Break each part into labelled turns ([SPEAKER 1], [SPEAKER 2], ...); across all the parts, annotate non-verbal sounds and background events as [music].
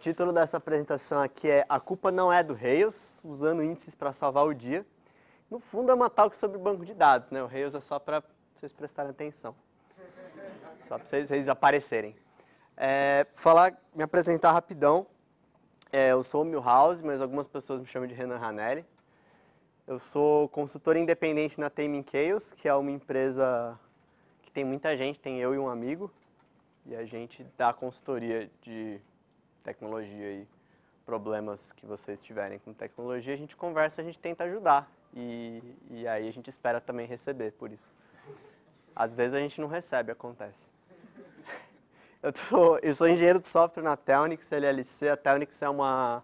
[SPEAKER 1] título dessa apresentação aqui é A Culpa Não É do Rails, usando índices para salvar o dia. No fundo é uma talk sobre banco de dados, né? O Rails é só para vocês prestarem atenção. Só para vocês, vocês aparecerem. É, falar, me apresentar rapidão. É, eu sou o Milhouse, mas algumas pessoas me chamam de Renan Ranelli. Eu sou consultor independente na Taming Chaos, que é uma empresa que tem muita gente, tem eu e um amigo. E a gente dá consultoria de tecnologia e problemas que vocês tiverem com tecnologia, a gente conversa, a gente tenta ajudar. E, e aí a gente espera também receber por isso. Às vezes a gente não recebe, acontece. [laughs] Eu, tô, eu sou engenheiro de software na Telnix, LLC. A Telnix é uma,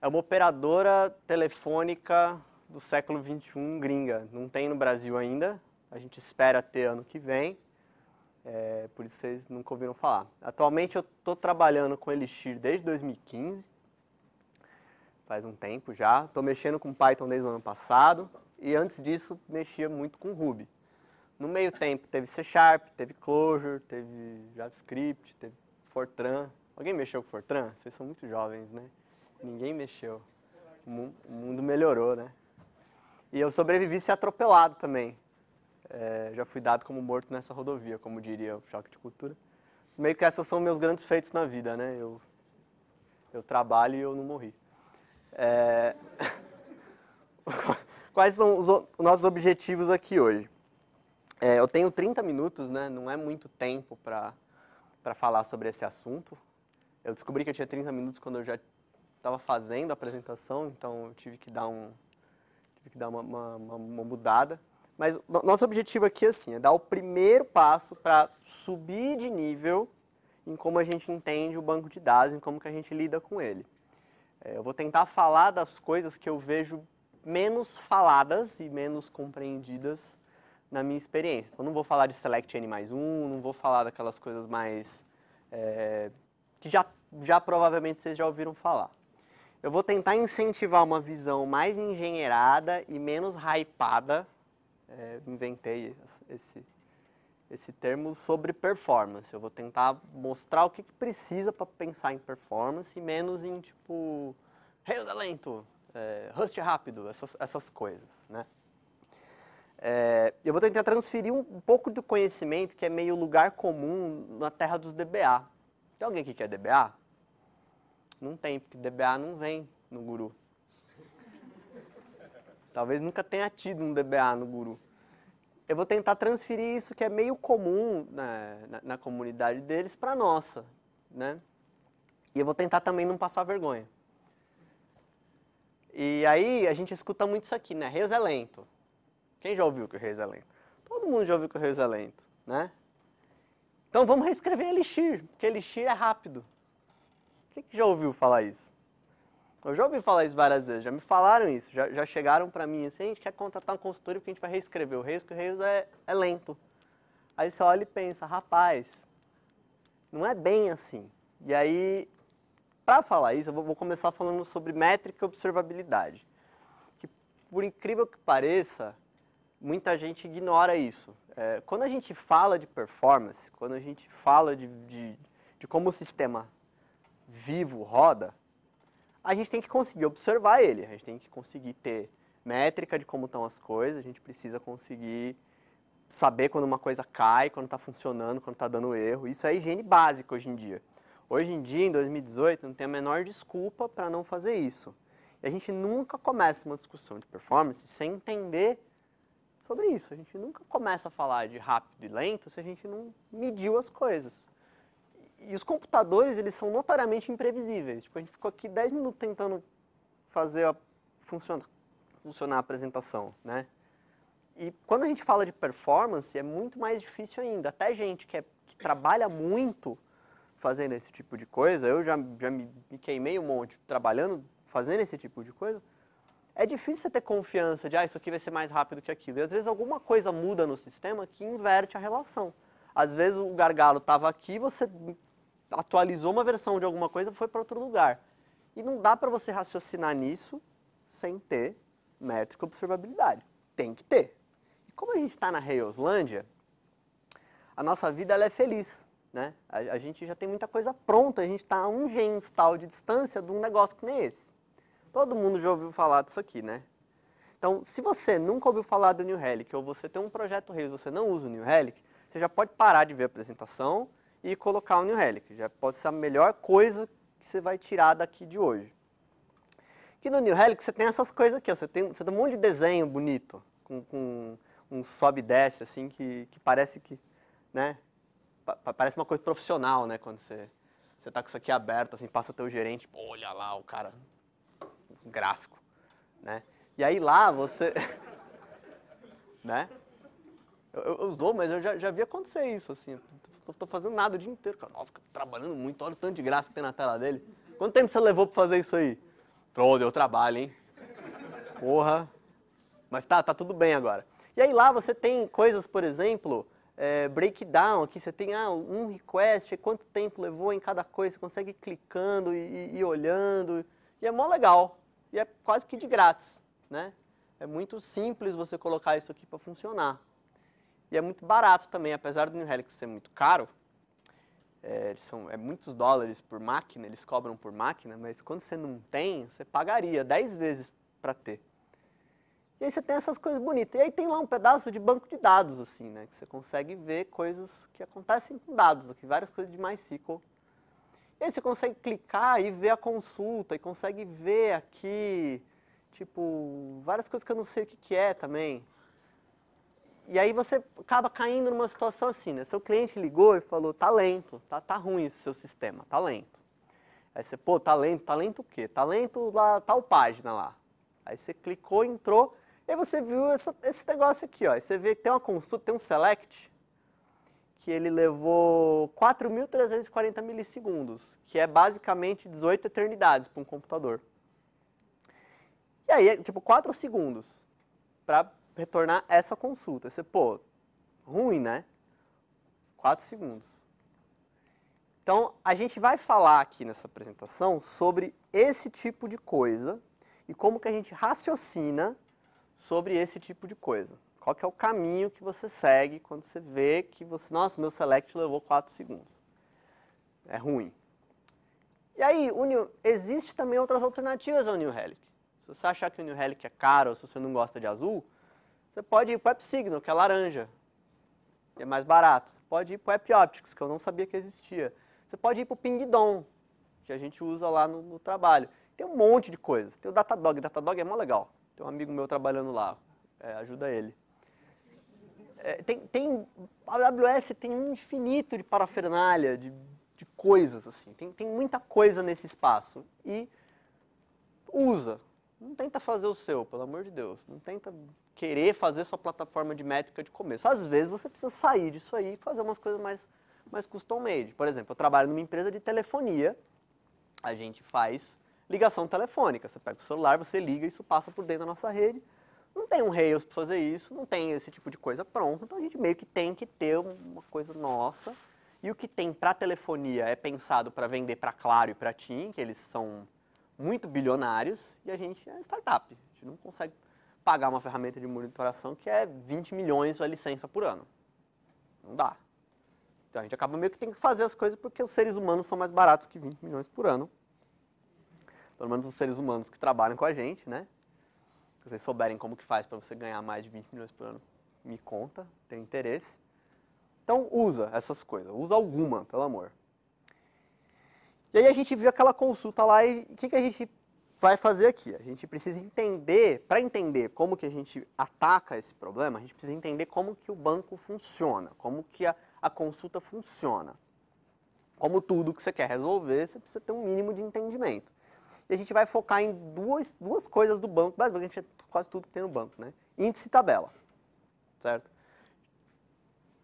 [SPEAKER 1] é uma operadora telefônica do século 21 gringa. Não tem no Brasil ainda, a gente espera ter ano que vem. É, por isso vocês nunca ouviram falar. Atualmente eu estou trabalhando com Elixir desde 2015, faz um tempo já. Estou mexendo com Python desde o ano passado e antes disso mexia muito com Ruby. No meio tempo teve C Sharp, teve Clojure, teve JavaScript, teve Fortran. Alguém mexeu com Fortran? Vocês são muito jovens, né? Ninguém mexeu. O mundo melhorou, né? E eu sobrevivi ser atropelado também é, já fui dado como morto nessa rodovia, como diria o Choque de Cultura. Meio que esses são meus grandes feitos na vida, né? Eu, eu trabalho e eu não morri. É... [laughs] Quais são os, os, nossos objetivos aqui hoje? É, eu tenho 30 minutos, né? Não é muito tempo para falar sobre esse assunto. Eu descobri que eu tinha 30 minutos quando eu já estava fazendo a apresentação, então eu tive que dar, um, tive que dar uma, uma, uma mudada. Mas nosso objetivo aqui é assim, é dar o primeiro passo para subir de nível em como a gente entende o banco de dados, em como que a gente lida com ele. É, eu vou tentar falar das coisas que eu vejo menos faladas e menos compreendidas na minha experiência. Então, não vou falar de Select N mais um, não vou falar daquelas coisas mais... É, que já, já provavelmente vocês já ouviram falar. Eu vou tentar incentivar uma visão mais engenheirada e menos hypada é, inventei esse, esse termo sobre performance. Eu vou tentar mostrar o que, que precisa para pensar em performance, e menos em tipo rei da lento, é, Rust rápido, essas, essas coisas, né? É, eu vou tentar transferir um, um pouco do conhecimento que é meio lugar comum na terra dos DBA. Tem alguém aqui que é DBA? Não tem, porque DBA não vem no guru. Talvez nunca tenha tido um DBA no guru. Eu vou tentar transferir isso que é meio comum na, na, na comunidade deles para nossa, né? E eu vou tentar também não passar vergonha. E aí a gente escuta muito isso aqui, né? Reis é lento. Quem já ouviu que o Reis é lento? Todo mundo já ouviu que o Reis é lento, né? Então vamos reescrever Elixir, porque Elixir é rápido. Quem que já ouviu falar isso? Eu já ouvi falar isso várias vezes, já me falaram isso, já, já chegaram para mim assim, a gente quer contratar um consultor porque a gente vai reescrever o Reis, porque o Reis é, é lento. Aí você olha e pensa, rapaz, não é bem assim. E aí, para falar isso, eu vou, vou começar falando sobre métrica e observabilidade. Que, por incrível que pareça, muita gente ignora isso. É, quando a gente fala de performance, quando a gente fala de, de, de como o sistema vivo roda, a gente tem que conseguir observar ele, a gente tem que conseguir ter métrica de como estão as coisas, a gente precisa conseguir saber quando uma coisa cai, quando está funcionando, quando está dando erro. Isso é higiene básica hoje em dia. Hoje em dia, em 2018, não tem a menor desculpa para não fazer isso. E a gente nunca começa uma discussão de performance sem entender sobre isso. A gente nunca começa a falar de rápido e lento se a gente não mediu as coisas e os computadores, eles são notoriamente imprevisíveis. Tipo, a gente ficou aqui 10 minutos tentando fazer a funcionar, funcionar a apresentação, né? E quando a gente fala de performance, é muito mais difícil ainda. Até gente que, é, que trabalha muito fazendo esse tipo de coisa, eu já, já me, me queimei um monte trabalhando, fazendo esse tipo de coisa, é difícil você ter confiança de, ah, isso aqui vai ser mais rápido que aquilo. E às vezes alguma coisa muda no sistema que inverte a relação. Às vezes o gargalo estava aqui, você atualizou uma versão de alguma coisa, foi para outro lugar. E não dá para você raciocinar nisso sem ter métrica observabilidade. Tem que ter. E como a gente está na Railslândia, a nossa vida ela é feliz. Né? A, a gente já tem muita coisa pronta, a gente está a um genstal de distância de um negócio que nem esse. Todo mundo já ouviu falar disso aqui, né? Então, se você nunca ouviu falar do New Relic ou você tem um projeto Rails e você não usa o New Relic, você já pode parar de ver a apresentação, e colocar o New Relic. Já pode ser a melhor coisa que você vai tirar daqui de hoje. Que no New Relic você tem essas coisas aqui, ó, você, tem, você tem um monte de desenho bonito, com, com um sobe e desce, assim, que, que parece que, né, pa, parece uma coisa profissional, né, quando você, você tá com isso aqui aberto, assim, passa teu gerente, pô, olha lá o cara, gráfico, né, e aí lá você, [laughs] né, eu, eu usou, mas eu já, já vi acontecer isso, assim, não estou fazendo nada o dia inteiro. Cara, nossa, trabalhando muito, olha o tanto de gráfico que tem na tela dele. Quanto tempo você levou para fazer isso aí? Pô, deu trabalho, hein? Porra. Mas tá, tá tudo bem agora. E aí lá você tem coisas, por exemplo, é, breakdown, que você tem ah, um request, quanto tempo levou em cada coisa, você consegue ir clicando e, e, e olhando. E é mó legal. E é quase que de grátis, né? É muito simples você colocar isso aqui para funcionar. E é muito barato também, apesar do New Relic ser muito caro, é, são é muitos dólares por máquina, eles cobram por máquina, mas quando você não tem, você pagaria 10 vezes para ter. E aí você tem essas coisas bonitas. E aí tem lá um pedaço de banco de dados, assim, né? Que você consegue ver coisas que acontecem com dados, aqui várias coisas de MySQL. E aí você consegue clicar e ver a consulta, e consegue ver aqui, tipo, várias coisas que eu não sei o que, que é também. E aí você acaba caindo numa situação assim, né? Seu cliente ligou e falou, tá lento, tá, tá ruim esse seu sistema, tá lento. Aí você, pô, tá lento, tá lento o quê? Tá lento lá, tal página lá. Aí você clicou, entrou, e aí você viu essa, esse negócio aqui, ó. Aí você vê que tem uma consulta, tem um select, que ele levou 4.340 milissegundos, que é basicamente 18 eternidades para um computador. E aí, é, tipo, 4 segundos para retornar essa consulta. Você, pô, ruim, né? 4 segundos. Então, a gente vai falar aqui nessa apresentação sobre esse tipo de coisa e como que a gente raciocina sobre esse tipo de coisa. Qual que é o caminho que você segue quando você vê que você, nossa, meu select levou 4 segundos. É ruim. E aí, New, existe também outras alternativas ao New Relic. Se você achar que o New Relic é caro, ou se você não gosta de azul, você pode ir para o Signal, que é laranja, que é mais barato. Você pode ir para o Optics, que eu não sabia que existia. Você pode ir para o Pingdom, que a gente usa lá no, no, trabalho. Tem um monte de coisas. Tem o Datadog, Datadog é mó legal. Tem um amigo meu trabalhando lá, é, ajuda ele. É, tem, tem, a AWS tem um infinito de parafernália, de, de coisas, assim. Tem, tem muita coisa nesse espaço. E usa. Não tenta fazer o seu, pelo amor de Deus. Não tenta querer fazer sua plataforma de métrica de começo. Às vezes você precisa sair disso aí e fazer umas coisas mais, mais custom-made. Por exemplo, eu trabalho numa empresa de telefonia, a gente faz ligação telefônica. Você pega o celular, você liga, isso passa por dentro da nossa rede. Não tem um Rails para fazer isso, não tem esse tipo de coisa pronta, então a gente meio que tem que ter uma coisa nossa. E o que tem para telefonia é pensado para vender para Claro e para TIM, que eles são muito bilionários, e a gente é startup. A gente não consegue pagar uma ferramenta de monitoração que é 20 milhões a licença por ano. Não dá. Então a gente acaba meio que tem que fazer as coisas porque os seres humanos são mais baratos que 20 milhões por ano. Pelo menos os seres humanos que trabalham com a gente, né? Se vocês souberem como que faz para você ganhar mais de 20 milhões por ano, me conta, tem interesse. Então usa essas coisas, usa alguma, pelo amor. E aí a gente viu aquela consulta lá e o que, que a gente vai fazer aqui? A gente precisa entender, para entender como que a gente ataca esse problema, a gente precisa entender como que o banco funciona, como que a, a consulta funciona. Como tudo que você quer resolver, você precisa ter um mínimo de entendimento. E a gente vai focar em duas, duas coisas do banco, basicamente é quase tudo que tem no banco, né? Índice e tabela, certo?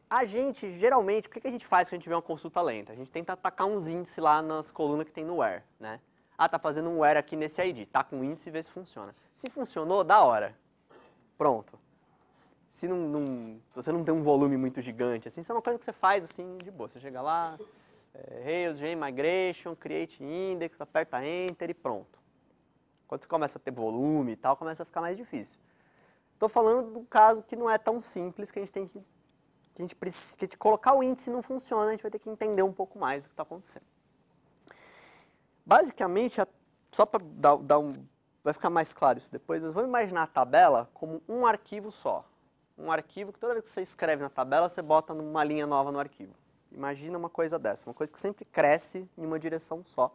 [SPEAKER 1] A gente, geralmente, o que a gente faz quando a gente vê uma consulta lenta? A gente tenta atacar uns índices lá nas colunas que tem no Where, né? Ah, tá fazendo um where aqui nesse ID. Tá com índice e vê se funciona. Se funcionou, da hora. Pronto. Se não, não, você não tem um volume muito gigante, assim, isso é uma coisa que você faz assim de boa. Você chega lá, é, Rails, hey, migration, create index, aperta enter e pronto. Quando você começa a ter volume e tal, começa a ficar mais difícil. Estou falando do caso que não é tão simples que a gente tem que, que a gente precisa, que colocar o índice não funciona, a gente vai ter que entender um pouco mais do que está acontecendo basicamente, é só para dar, dar, um. Vai ficar mais claro isso depois, mas vamos imaginar a tabela como um arquivo só. Um arquivo que toda vez que você escreve na tabela, você bota uma linha nova no arquivo. Imagina uma coisa dessa, uma coisa que sempre cresce em uma direção só.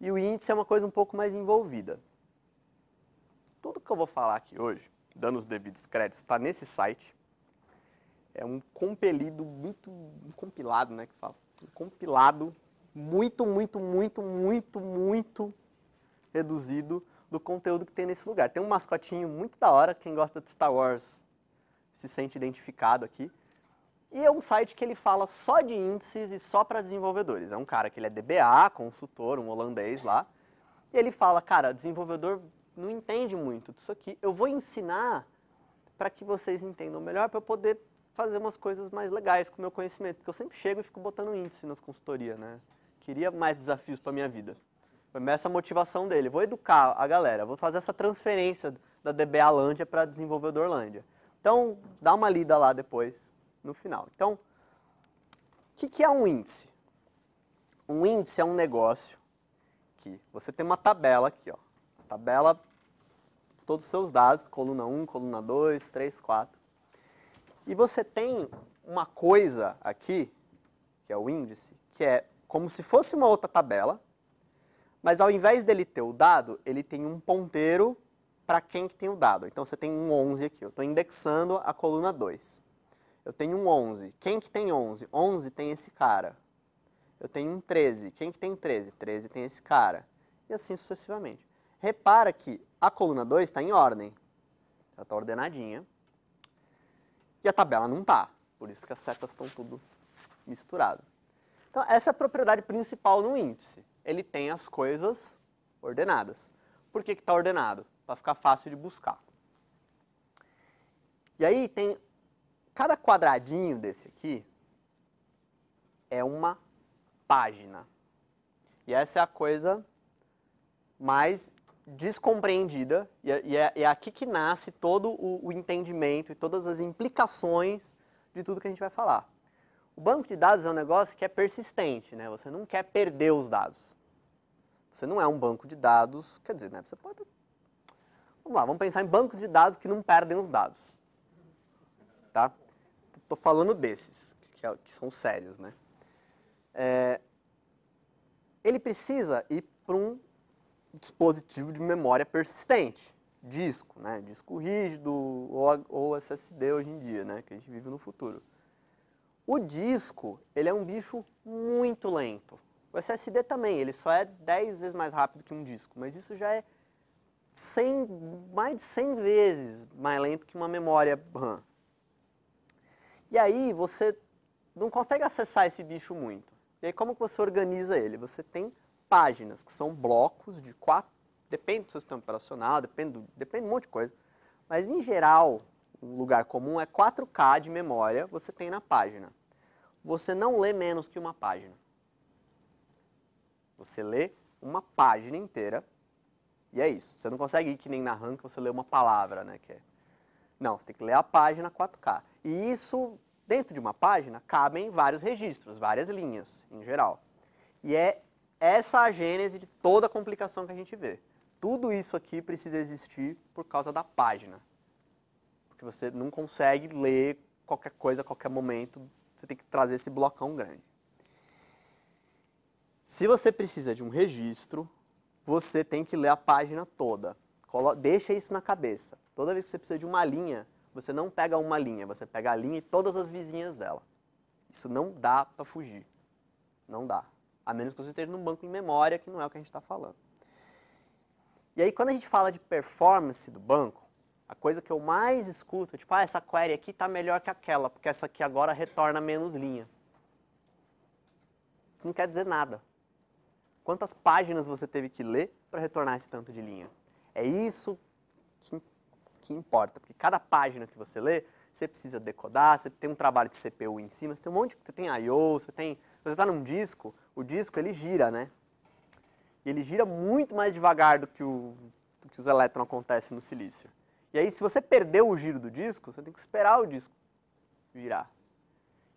[SPEAKER 1] E o índice é uma coisa um pouco mais envolvida. Tudo que eu vou falar aqui hoje, dando os devidos créditos, está nesse site. É um compelido muito. Um compilado, né? Que fala. Um compilado muito, muito, muito, muito, muito reduzido do conteúdo que tem nesse lugar. Tem um mascotinho muito da hora, quem gosta de Star Wars se sente identificado aqui. E é um site que ele fala só de índices e só para desenvolvedores. É um cara que ele é DBA, consultor, um holandês lá. E ele fala, cara, desenvolvedor não entende muito disso aqui. Eu vou ensinar para que vocês entendam melhor, para eu poder fazer umas coisas mais legais com o meu conhecimento. Porque eu sempre chego e fico botando índice nas consultorias, né? queria mais desafios para minha vida. Foi essa motivação dele. Vou educar a galera, vou fazer essa transferência da DBA Lândia para desenvolvedor Lândia. Então, dá uma lida lá depois, no final. Então, o que, que é um índice? Um índice é um negócio que você tem uma tabela aqui, ó. A tabela, todos os seus dados, coluna 1, coluna 2, 3, 4. E você tem uma coisa aqui, que é o índice, que é como se fosse uma outra tabela, mas ao invés dele ter o dado, ele tem um ponteiro para quem que tem o dado. Então você tem um 11 aqui, eu estou indexando a coluna 2. Eu tenho um 11, quem que tem 11? 11 tem esse cara. Eu tenho um 13, quem que tem 13? 13 tem esse cara. E assim sucessivamente. Repara que a coluna 2 está em ordem, ela está ordenadinha, e a tabela não está, por isso que as setas estão tudo misturado. Então, essa é a propriedade principal no índice. Ele tem as coisas ordenadas. Por que está ordenado? Para ficar fácil de buscar. E aí tem cada quadradinho desse aqui é uma página. E essa é a coisa mais descompreendida e é, e é, é aqui que nasce todo o, o entendimento e todas as implicações de tudo que a gente vai falar. O banco de dados é um negócio que é persistente, né? Você não quer perder os dados. Você não é um banco de dados, quer dizer, né? Você pode. Vamos lá, vamos pensar em bancos de dados que não perdem os dados. Tá? Estou falando desses, que, é, que, são sérios, né? É, ele precisa ir para um dispositivo de memória persistente, disco, né? Disco rígido ou, ou SSD hoje em dia, né? Que a gente vive no futuro. O disco, ele é um bicho muito lento. O SSD também, ele só é 10 vezes mais rápido que um disco, mas isso já é 100, mais de 100 vezes mais lento que uma memória RAM. E aí você não consegue acessar esse bicho muito. E aí como que você organiza ele? Você tem páginas, que são blocos de quatro, depende do seu sistema operacional, depende, do, depende de um monte de coisa. Mas em geral, um lugar comum é 4K de memória você tem na página você não lê menos que uma página. Você lê uma página inteira e é isso. Você não consegue ir que nem na RAM que você lê uma palavra, né? Que é... Não, você tem que ler a página 4K. E isso, dentro de uma página, cabem vários registros, várias linhas, em geral. E é essa a gênese de toda a complicação que a gente vê. Tudo isso aqui precisa existir por causa da página. Porque você não consegue ler qualquer coisa a qualquer momento você tem que trazer esse blocão grande. Se você precisa de um registro, você tem que ler a página toda. Deixa isso na cabeça. Toda vez que você precisa de uma linha, você não pega uma linha, você pega a linha e todas as vizinhas dela. Isso não dá para fugir. Não dá. A menos que você esteja num banco de memória, que não é o que a gente está falando. E aí, quando a gente fala de performance do banco, a coisa que eu mais escuto, tipo, ah, essa query aqui está melhor que aquela, porque essa aqui agora retorna menos linha. Isso não quer dizer nada. Quantas páginas você teve que ler para retornar esse tanto de linha? É isso que, que importa, porque cada página que você lê, você precisa decodar, você tem um trabalho de CPU em cima, você tem um monte, você tem I.O., você tem, você está num disco, o disco ele gira, né? E ele gira muito mais devagar do que, o, do que os elétrons acontecem no silício. E aí, se você perdeu o giro do disco, você tem que esperar o disco girar.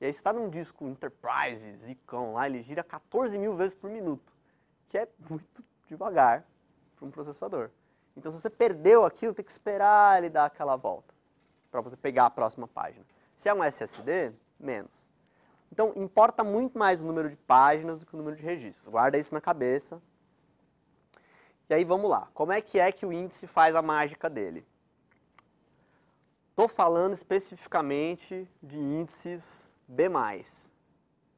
[SPEAKER 1] E aí, se está num disco Enterprise, Zicão lá, ele gira 14 mil vezes por minuto, que é muito devagar para um processador. Então, se você perdeu aquilo, tem que esperar ele dar aquela volta para você pegar a próxima página. Se é um SSD, menos. Então, importa muito mais o número de páginas do que o número de registros. Guarda isso na cabeça. E aí, vamos lá. Como é que é que o índice faz a mágica dele? Estou falando especificamente de índices B+,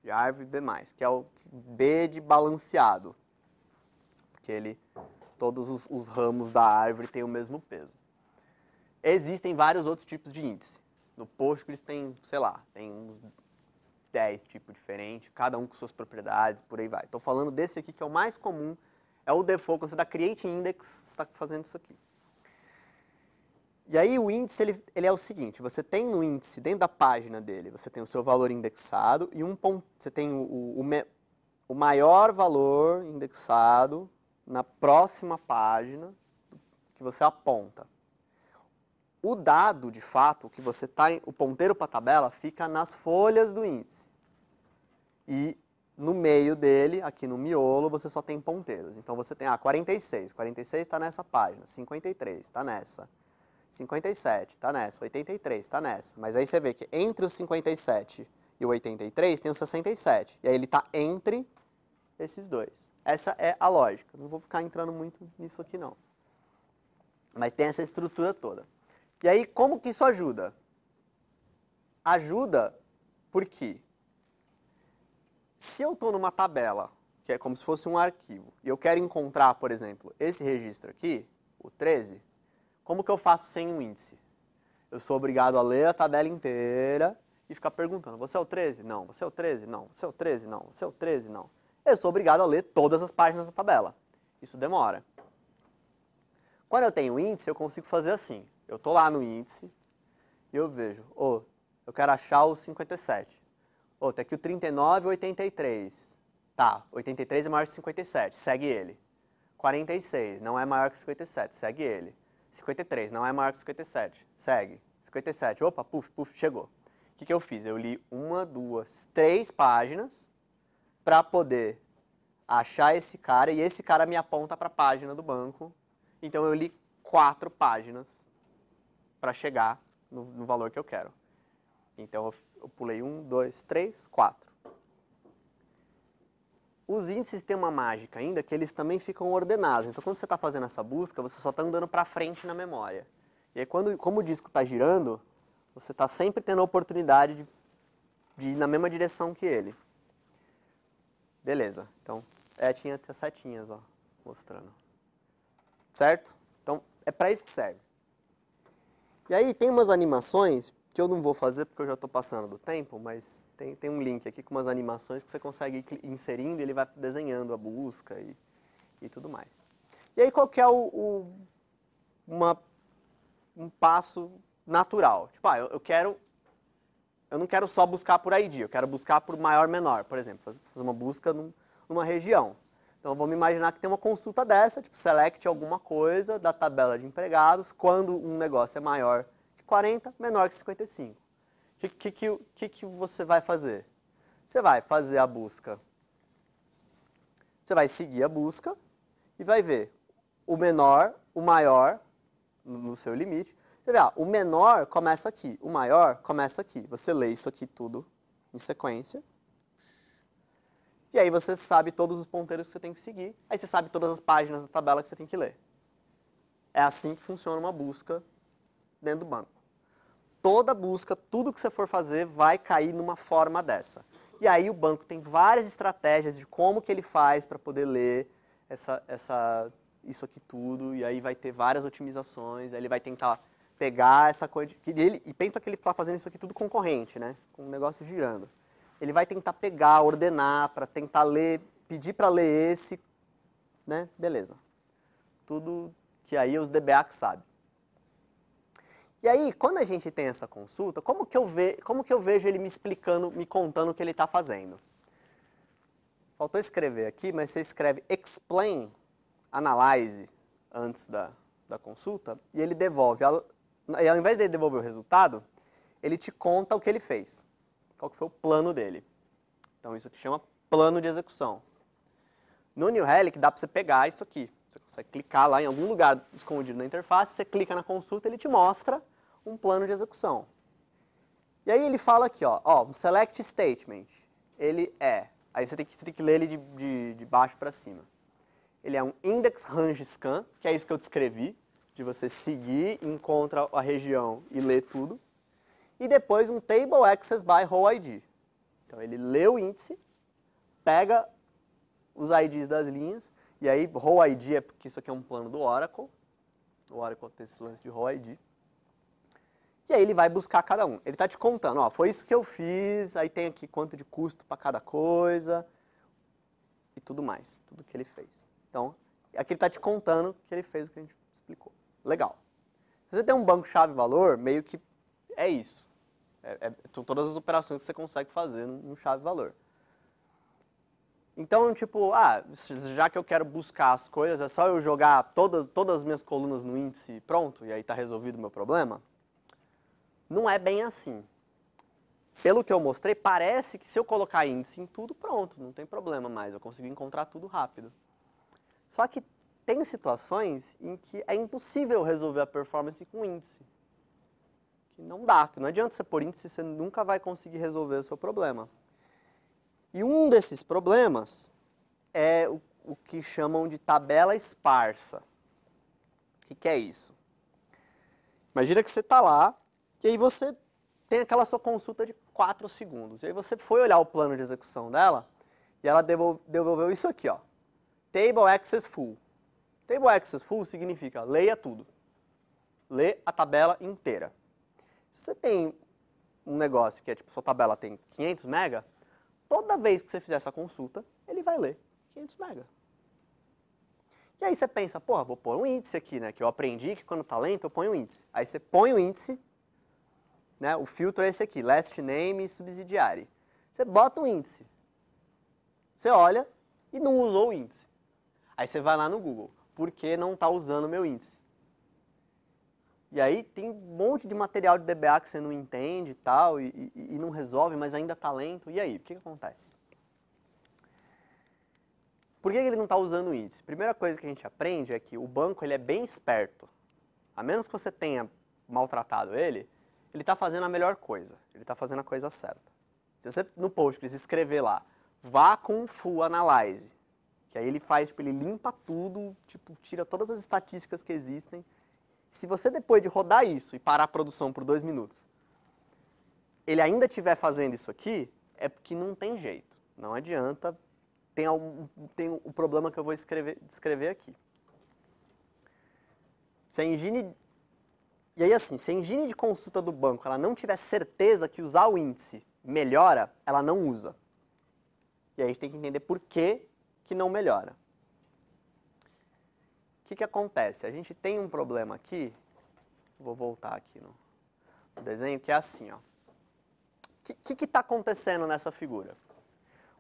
[SPEAKER 1] de árvore B+, que é o B de balanceado, porque ele, todos os, os ramos da árvore têm o mesmo peso. Existem vários outros tipos de índice. No Postgres tem, sei lá, tem uns 10 tipos diferentes, cada um com suas propriedades, por aí vai. Estou falando desse aqui que é o mais comum, é o default, quando você dá create index, você está fazendo isso aqui. E aí o índice ele, ele é o seguinte, você tem no índice, dentro da página dele, você tem o seu valor indexado e um ponto, você tem o, o, o, me, o maior valor indexado na próxima página que você aponta. O dado, de fato, que você tá o ponteiro para a tabela fica nas folhas do índice. E no meio dele, aqui no miolo, você só tem ponteiros. Então você tem, ah, 46, 46 está nessa página, 53 está nessa, 57, tá nessa. 83, tá nessa. Mas aí você vê que entre os 57 e o 83 tem o 67. E aí ele está entre esses dois. Essa é a lógica. Não vou ficar entrando muito nisso aqui, não. Mas tem essa estrutura toda. E aí, como que isso ajuda? Ajuda porque se eu estou numa tabela, que é como se fosse um arquivo, e eu quero encontrar, por exemplo, esse registro aqui, o 13, como que eu faço sem um índice? Eu sou obrigado a ler a tabela inteira e ficar perguntando, você é o 13? Não. Você é o 13? Não. Você é o 13? Não. Você é o 13? Não. Eu sou obrigado a ler todas as páginas da tabela. Isso demora. Quando eu tenho índice, eu consigo fazer assim. Eu estou lá no índice e eu vejo, oh, eu quero achar o 57. Oh, tem aqui o 39 e 83. Tá, 83 é maior que 57, segue ele. 46 não é maior que 57, segue ele. 53, não é maior que 57. Segue. 57. Opa, puf, puf, chegou. O que, que eu fiz? Eu li uma, duas, três páginas para poder achar esse cara e esse cara me aponta para a página do banco. Então eu li quatro páginas para chegar no, no, valor que eu quero. Então eu, eu pulei um, dois, três, quatro. Os índices têm uma mágica ainda que eles também ficam ordenados. Então, quando você está fazendo essa busca, você só está andando para frente na memória. E aí, quando, como o disco está girando, você está sempre tendo a oportunidade de, de, ir na mesma direção que ele. Beleza. Então, é, tinha as setinhas, ó, mostrando. Certo? Então, é para isso que serve. E aí, tem umas animações que eu não vou fazer porque eu já estou passando do tempo, mas tem, tem um link aqui com umas animações que você consegue ir inserindo e ele vai desenhando a busca e, e tudo mais. E aí qual que é o, o uma, um passo natural? Tipo, ah, eu, eu, quero... Eu não quero só buscar por ID, eu quero buscar por maior menor, por exemplo, fazer uma busca num, numa região. Então vamos imaginar que tem uma consulta dessa, tipo select alguma coisa da tabela de empregados, quando um negócio é maior 40 menor que 55. O que, que, que, que você vai fazer? Você vai fazer a busca. Você vai seguir a busca e vai ver o menor, o maior, no seu limite. Você vê, ah, o menor começa aqui, o maior começa aqui. Você lê isso aqui tudo em sequência. E aí você sabe todos os ponteiros que você tem que seguir. Aí você sabe todas as páginas da tabela que você tem que ler. É assim que funciona uma busca dentro do banco toda busca, tudo que você for fazer vai cair numa forma dessa. E aí o banco tem várias estratégias de como que ele faz para poder ler essa, essa, isso aqui tudo, e aí vai ter várias otimizações, aí ele vai tentar pegar essa coisa, de, ele, e pensa que ele está fazendo isso aqui tudo concorrente, né? com o negócio girando. Ele vai tentar pegar, ordenar, para tentar ler, pedir para ler esse, né? beleza. Tudo que aí os DBA que sabem. E aí, quando a gente tem essa consulta, como que eu, ve, como que eu vejo ele me explicando, me contando o que ele está fazendo? Faltou escrever aqui, mas você escreve explain, analyze, antes da, da consulta, e ele devolve. E ao invés de devolver o resultado, ele te conta o que ele fez, qual que foi o plano dele. Então, isso que chama plano de execução. No New Relic, dá para você pegar isso aqui. Você consegue clicar lá em algum lugar escondido na interface, você clica na consulta, ele te mostra um plano de execução. E aí ele fala aqui, ó, ó um select statement, ele é, aí você tem que, você tem que ler ele de, de, de baixo para cima. Ele é um index range scan, que é isso que eu descrevi, de você seguir, encontra a região e ler tudo. E depois um table access by row ID. Então ele lê o índice, pega os IDs das linhas e aí, row ID é porque isso aqui é um plano do Oracle. O Oracle tem esse lance de row ID. E aí ele vai buscar cada um. Ele está te contando, ó, foi isso que eu fiz, aí tem aqui quanto de custo para cada coisa e tudo mais, tudo que ele fez. Então, aqui ele está te contando que ele fez o que a gente explicou. Legal. Se você tem um banco-chave valor, meio que é isso. É, é, são todas as operações que você consegue fazer num chave valor. Então, tipo, ah, já que eu quero buscar as coisas, é só eu jogar toda, todas as minhas colunas no índice e pronto, e aí está resolvido o meu problema? Não é bem assim. Pelo que eu mostrei, parece que se eu colocar índice em tudo, pronto, não tem problema mais, eu consegui encontrar tudo rápido. Só que tem situações em que é impossível resolver a performance com índice. Que não dá, que não adianta você pôr índice, você nunca vai conseguir resolver o seu problema. E um desses problemas é o, o que chamam de tabela esparsa. O que, que é isso? Imagina que você está lá e aí você tem aquela sua consulta de 4 segundos. E aí você foi olhar o plano de execução dela e ela devolveu isso aqui, ó. Table Access Full. Table Access Full significa leia tudo. Lê a tabela inteira. Se você tem um negócio que é tipo, sua tabela tem 500 mega, Toda vez que você fizer essa consulta, ele vai ler 500 mega. E aí você pensa, porra, vou pôr um índice aqui, né? Que eu aprendi que quando tá lento eu ponho um índice. Aí você põe o um índice, né? O filtro é esse aqui, last name e subsidiary. Você bota um índice. Você olha e não usou o índice. Aí você vai lá no Google, por que não está usando o meu índice? E aí tem um monte de material de DBA que você não entende e tal, e, e, e não resolve, mas ainda está lento. E aí, o que, que acontece? Por que ele não está usando o índice? Primeira coisa que a gente aprende é que o banco ele é bem esperto. A menos que você tenha maltratado ele, ele está fazendo a melhor coisa. Ele está fazendo a coisa certa. Se você no post escrever lá, vá com full analyze, que aí ele faz, tipo, ele limpa tudo, tipo, tira todas as estatísticas que existem se você depois de rodar isso e parar a produção por dois minutos, ele ainda estiver fazendo isso aqui, é porque não tem jeito. Não adianta. Tem, algum, tem o problema que eu vou escrever, descrever aqui. Se a engine... E aí assim, se a engine de consulta do banco ela não tiver certeza que usar o índice melhora, ela não usa. E aí a gente tem que entender por que, que não melhora. O que, que acontece? A gente tem um problema aqui, vou voltar aqui no, desenho, que é assim, ó. O que está acontecendo nessa figura?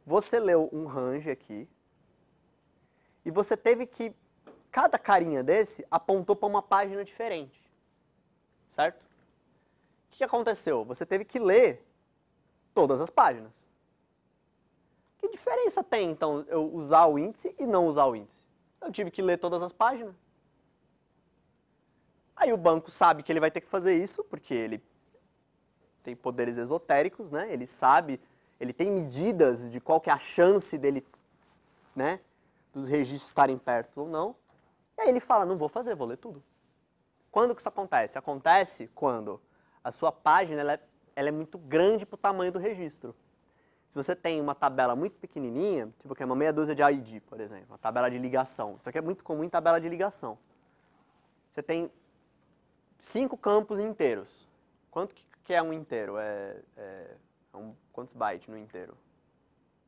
[SPEAKER 1] Você leu um range aqui e você teve que, cada carinha desse apontou para uma página diferente, certo? O que, que aconteceu? Você teve que ler todas as páginas. Que diferença tem, então, eu usar o índice e não usar o índice? Eu tive que ler todas as páginas. Aí o banco sabe que ele vai ter que fazer isso, porque ele tem poderes esotéricos, né? Ele sabe, ele tem medidas de qual que é a chance dele, né? Dos registros estarem perto ou não. E aí ele fala, não vou fazer, vou ler tudo. Quando que isso acontece? Acontece quando a sua página ela é, ela é muito grande para o tamanho do registro. Se você tem uma tabela muito pequenininha, tipo que é uma meia dúzia de ID, por exemplo, uma tabela de ligação. Isso aqui é muito comum em tabela de ligação. Você tem cinco campos inteiros. Quanto que é um inteiro? É, é, é um, quantos bytes no inteiro?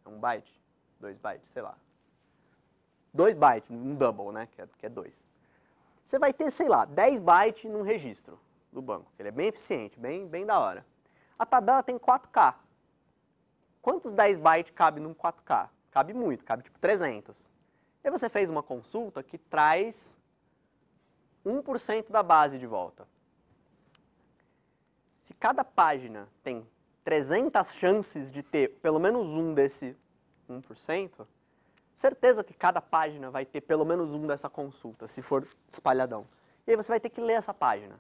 [SPEAKER 1] É um byte? Dois bytes, sei lá. Dois bytes, um double, né? Que é, que é dois. Você vai ter, sei lá, 10 bytes num registro do banco. Ele é bem eficiente, bem, bem da hora. A tabela tem 4K, quantos 10 bytes cabe num 4K? Cabe muito, cabe tipo 300. E você fez uma consulta que traz 1% da base de volta. Se cada página tem 300 chances de ter pelo menos um desse 1%, certeza que cada página vai ter pelo menos um dessa consulta, se for espalhadão. E aí você vai ter que ler essa página.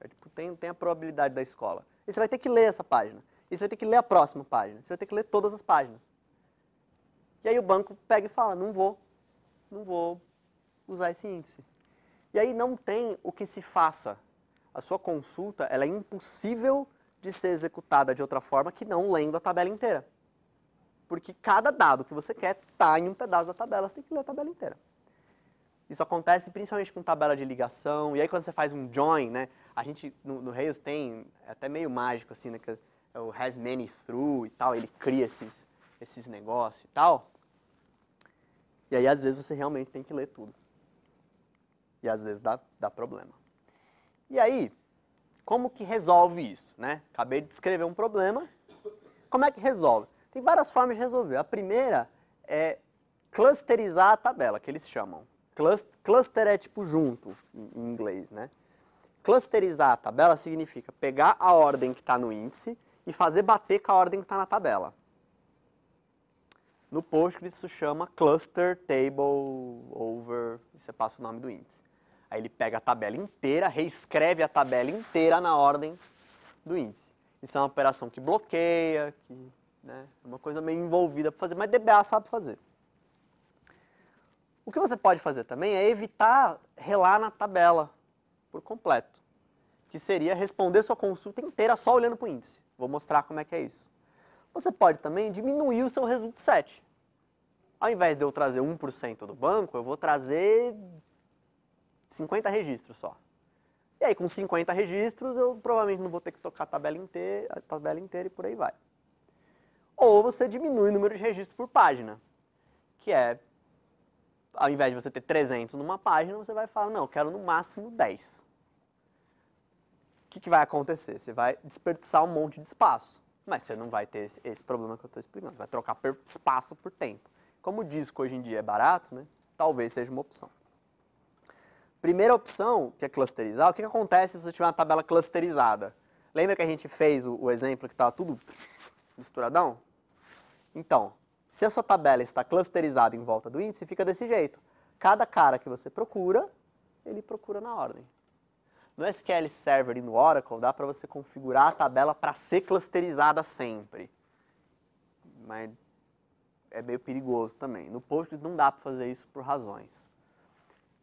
[SPEAKER 1] É, tipo, tem, tem a probabilidade da escola. E você vai ter que ler essa página. E você vai ter que ler a próxima página. Você vai ter que ler todas as páginas. E aí o banco pega e fala, não vou, não vou usar esse índice. E aí não tem o que se faça. A sua consulta ela é impossível de ser executada de outra forma que não lendo a tabela inteira. Porque cada dado que você quer está em um pedaço da tabela, você tem que ler a tabela inteira. Isso acontece principalmente com tabela de ligação, e aí quando você faz um join, né, a gente no, no Rails tem até meio mágico assim, né, que é o Has Many Through e tal, ele cria esses, esses negócios e tal. E aí, às vezes, você realmente tem que ler tudo. E às vezes dá, dá problema. E aí, como que resolve isso? Né? Acabei de descrever um problema. Como é que resolve? Tem várias formas de resolver. A primeira é clusterizar a tabela, que eles chamam. Cluster é tipo junto, em inglês, né? Clusterizar a tabela significa pegar a ordem que está no índice e fazer bater com a ordem que está na tabela. No Postgres isso chama cluster table over, você passa o nome do índice. Aí ele pega a tabela inteira, reescreve a tabela inteira na ordem do índice. Isso é uma operação que bloqueia, que né, é uma coisa meio envolvida para fazer, mas DBA sabe fazer. O que você pode fazer também é evitar relar na tabela por completo, que seria responder sua consulta inteira só olhando para o índice. Vou mostrar como é que é isso. Você pode também diminuir o seu result set. Ao invés de eu trazer 1% do banco, eu vou trazer 50 registros só. E aí, com 50 registros, eu provavelmente não vou ter que tocar a tabela inteira, a tabela inteira e por aí vai. Ou você diminui o número de registros por página, que é, ao invés de você ter 300 numa página, você vai falar, não, eu quero no máximo 10 que, que vai acontecer? Você vai desperdiçar um monte de espaço, mas você não vai ter esse, esse problema que eu estou explicando. Você vai trocar per, espaço por tempo. Como o disco hoje em dia é barato, né, talvez seja uma opção. Primeira opção, que é clusterizar, o que, que acontece se você tiver uma tabela clusterizada? Lembra que a gente fez o, o exemplo que estava tudo misturadão? Então, se a sua tabela está clusterizada em volta do índice, fica desse jeito. Cada cara que você procura, ele procura na ordem. No é SQL Server e no Oracle dá para você configurar a tabela para ser clusterizada sempre. Mas é meio perigoso também. No Postgres não dá para fazer isso por razões.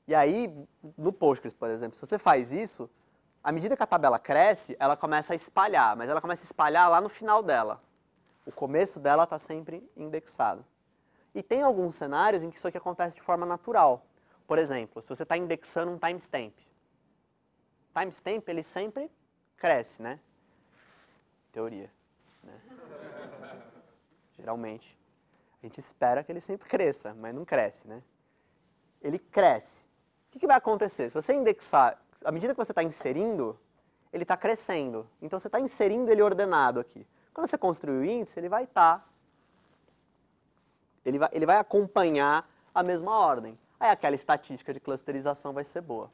[SPEAKER 1] E aí, no Postgres, por exemplo, se você faz isso, à medida que a tabela cresce, ela começa a espalhar, mas ela começa a espalhar lá no final dela. O começo dela está sempre indexado. E tem alguns cenários em que isso aqui acontece de forma natural. Por exemplo, se você está indexando um timestamp, timestamp ele sempre cresce, né? Teoria. Né? Geralmente. A gente espera que ele sempre cresça, mas não cresce, né? Ele cresce. O que, que vai acontecer? Se você indexar, à medida que você está inserindo, ele está crescendo. Então você está inserindo ele ordenado aqui. Quando você construir o índice, ele vai estar. Tá, ele, vai, ele vai acompanhar a mesma ordem. Aí aquela estatística de clusterização vai ser boa.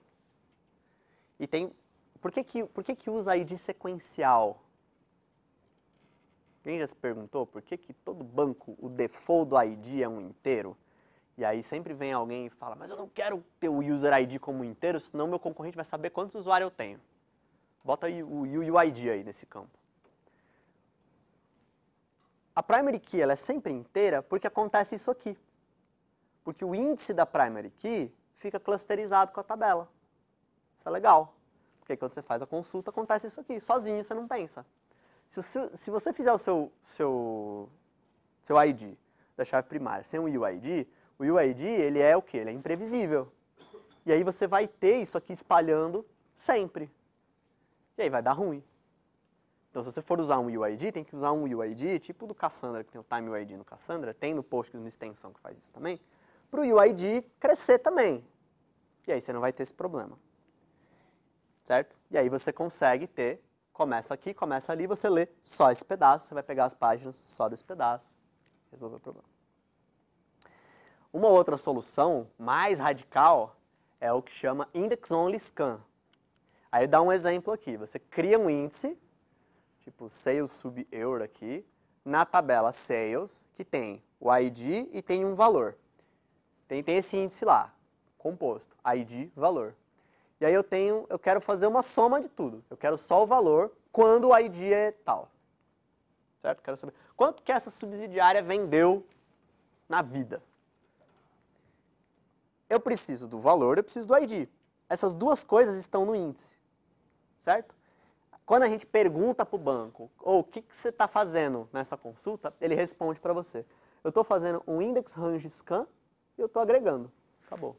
[SPEAKER 1] E tem. Por que, que, por que, que usa ID sequencial? Alguém já se perguntou por que, que todo banco, o default do ID é um inteiro? E aí sempre vem alguém e fala, mas eu não quero ter o user ID como inteiro, senão meu concorrente vai saber quantos usuários eu tenho. Bota o UUID aí nesse campo. A primary key ela é sempre inteira porque acontece isso aqui. Porque o índice da primary key fica clusterizado com a tabela. Isso é legal. Porque quando você faz a consulta, acontece isso aqui. Sozinho você não pensa. Se, se, se você fizer o seu, seu, seu ID da chave primária sem o UID, o UID ele é o que? Ele é imprevisível. E aí você vai ter isso aqui espalhando sempre. E aí vai dar ruim. Então, se você for usar um UID, tem que usar um UID tipo do Cassandra, que tem o Time UID no Cassandra, tem no Postgres uma extensão que faz isso também, para o UID crescer também. E aí você não vai ter esse problema certo? E aí você consegue ter, começa aqui, começa ali, você lê só esse pedaço, você vai pegar as páginas só desse pedaço, resolve o problema. Uma outra solução mais radical é o que chama index only scan. Aí dá um exemplo aqui, você cria um índice, tipo sales sub euro aqui, na tabela sales, que tem o ID e tem um valor. Tem, tem esse índice lá, composto, ID, valor. E aí eu tenho, eu quero fazer uma soma de tudo. Eu quero só o valor quando o ID é tal. Certo? Quero saber quanto que essa subsidiária vendeu na vida. Eu preciso do valor, eu preciso do ID. Essas duas coisas estão no índice. Certo? Quando a gente pergunta para o banco, ou oh, o que, que você está fazendo nessa consulta, ele responde para você. Eu estou fazendo um index range scan e eu estou agregando. Acabou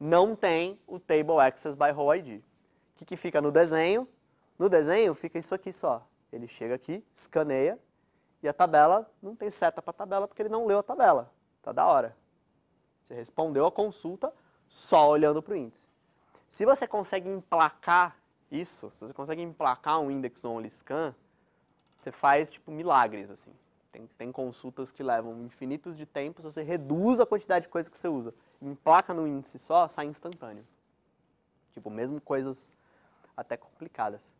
[SPEAKER 1] não tem o Table Access by Row ID. O que, que fica no desenho? No desenho fica isso aqui só. Ele chega aqui, escaneia, e a tabela não tem seta para a tabela porque ele não leu a tabela. Tá da hora. Você respondeu a consulta só olhando para o índice. Se você consegue emplacar isso, se você consegue emplacar um index only scan, você faz tipo milagres assim. Tem, tem consultas que levam infinitos de tempo se você reduz a quantidade de coisa que você usa emplaca no índice só, sai instantâneo. Tipo, mesmo coisas até complicadas.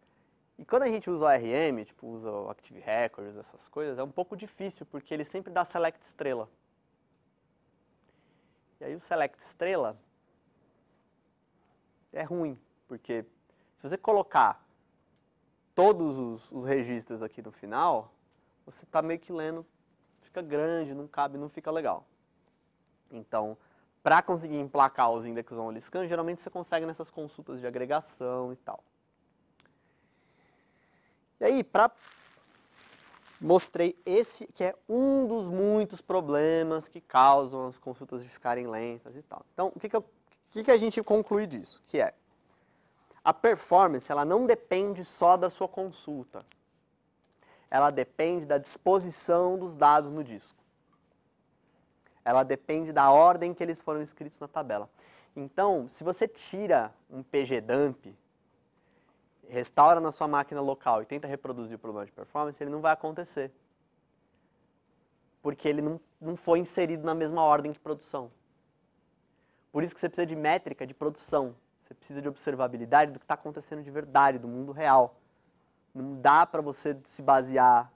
[SPEAKER 1] E quando a gente usa o ARM, tipo, usa o Active Records, essas coisas, é um pouco difícil, porque ele sempre dá select estrela. E aí o select estrela é ruim, porque se você colocar todos os, os registros aqui no final, você está meio que lendo, fica grande, não cabe, não fica legal. Então, para conseguir emplacar os index only scan, geralmente você consegue nessas consultas de agregação e tal. E aí, para mostrei esse que é um dos muitos problemas que causam as consultas de ficarem lentas e tal. Então, o que, que, eu, que, que a gente conclui disso? Que é, a performance ela não depende só da sua consulta. Ela depende da disposição dos dados no disco. Ela depende da ordem que eles foram escritos na tabela. Então, se você tira um pgdump, restaura na sua máquina local e tenta reproduzir o problema de performance, ele não vai acontecer. Porque ele não, não foi inserido na mesma ordem de produção. Por isso que você precisa de métrica de produção. Você precisa de observabilidade do que está acontecendo de verdade, do mundo real. Não dá para você se basear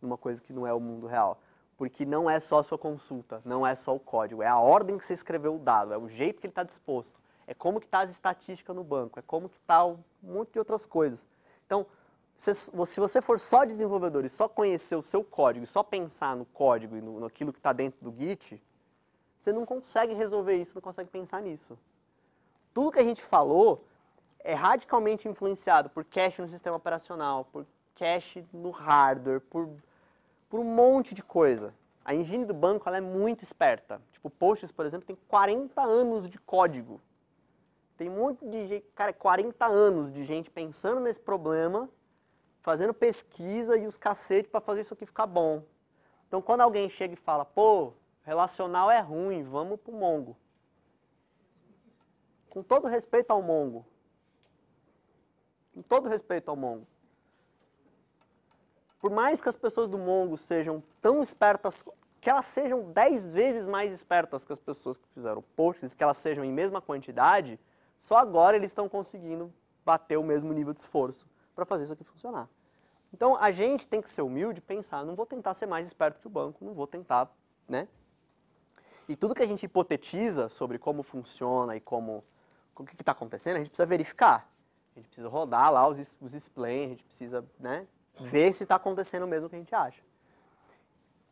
[SPEAKER 1] numa coisa que não é o mundo real porque não é só a sua consulta, não é só o código, é a ordem que você escreveu o dado, é o jeito que ele está disposto, é como que está as estatísticas no banco, é como que está um monte de outras coisas. Então, se, você for só desenvolvedor e só conhecer o seu código, só pensar no código e no, naquilo que está dentro do Git, você não consegue resolver isso, não consegue pensar nisso. Tudo que a gente falou é radicalmente influenciado por cache no sistema operacional, por cache no hardware, por por um monte de coisa. A engine do banco ela é muito esperta. Tipo, Postgres, por exemplo, tem 40 anos de código. Tem um monte de gente, cara, 40 anos de gente pensando nesse problema, fazendo pesquisa e os cacete para fazer isso aqui ficar bom. Então, quando alguém chega e fala, pô, relacional é ruim, vamos pro Mongo. Com todo respeito ao Mongo. Com todo respeito ao Mongo. Por mais que as pessoas do Mongo sejam tão espertas, que elas sejam 10 vezes mais espertas que as pessoas que fizeram posts, que elas sejam em mesma quantidade, só agora eles estão conseguindo bater o mesmo nível de esforço para fazer isso aqui funcionar. Então a gente tem que ser humilde, pensar, não vou tentar ser mais esperto que o banco, não vou tentar, né? E tudo que a gente hipotetiza sobre como funciona e como o que está acontecendo, a gente precisa verificar. A gente precisa rodar lá os, os explains, a gente precisa, né, ver se está acontecendo o mesmo que a gente acha.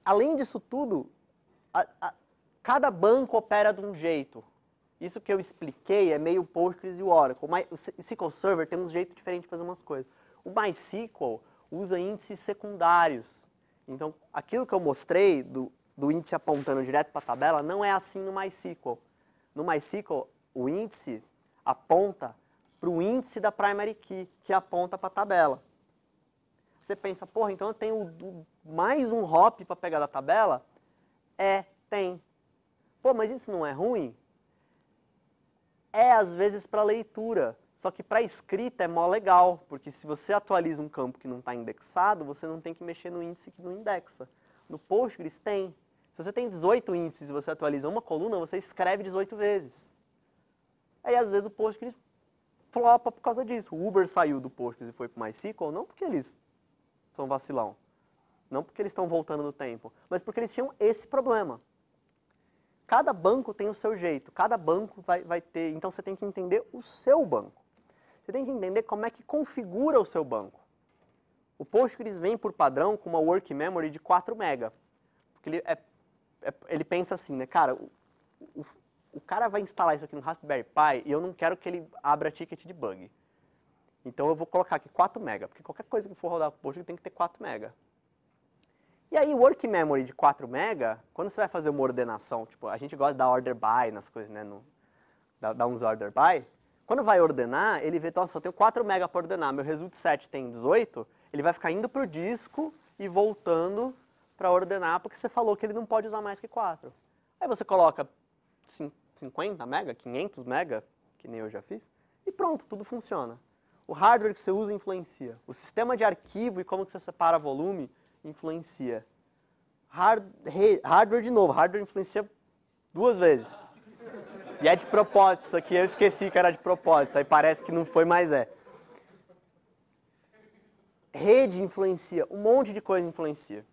[SPEAKER 1] Além disso tudo, a, a, cada banco opera de um jeito. Isso que eu expliquei é meio Postgres e Oracle. O SQL Server tem um jeito diferente de fazer umas coisas. O MySQL usa índices secundários. Então, aquilo que eu mostrei do, do índice apontando direto para a tabela não é assim no MySQL. No MySQL, o índice aponta para o índice da primary key, que aponta para a tabela. Você pensa, porra, então eu tenho mais um hop para pegar da tabela? É, tem. Pô, mas isso não é ruim? É, às vezes, para leitura. Só que para escrita é mó legal, porque se você atualiza um campo que não está indexado, você não tem que mexer no índice que não indexa. No Postgres tem. Se você tem 18 índices e você atualiza uma coluna, você escreve 18 vezes. Aí, às vezes, o Postgres flopa por causa disso. O Uber saiu do Postgres e foi para o MySQL, não porque eles são vacilão. Não porque eles estão voltando no tempo, mas porque eles tinham esse problema. Cada banco tem o seu jeito, cada banco vai, vai ter. Então você tem que entender o seu banco. Você tem que entender como é que configura o seu banco. O Postgres vem por padrão com uma work memory de 4 MB. Porque ele, é, é, ele pensa assim, né, cara, o, o, o cara vai instalar isso aqui no Raspberry Pi e eu não quero que ele abra ticket de bug. Então eu vou colocar aqui 4 MB, porque qualquer coisa que for rodar com Postgre tem que ter 4 MB. E aí, work memory de 4 MB, quando você vai fazer uma ordenação, tipo, a gente gosta de dar order by nas coisas, né? No, dá, dá uns order by. Quando vai ordenar, ele vê, nossa, só tenho 4 MB para ordenar, meu result set tem 18, ele vai ficar indo para o disco e voltando para ordenar, porque você falou que ele não pode usar mais que 4. Aí você coloca 50 MB, 500 MB, que nem eu já fiz, e pronto, tudo funciona o hardware que você usa influencia. O sistema de arquivo e como que você separa volume influencia. Hard, re, hardware de novo, hardware influencia duas vezes. E é de propósito isso aqui, eu esqueci que era de propósito, aí parece que não foi, mas é. Rede influencia, um monte de coisa influencia.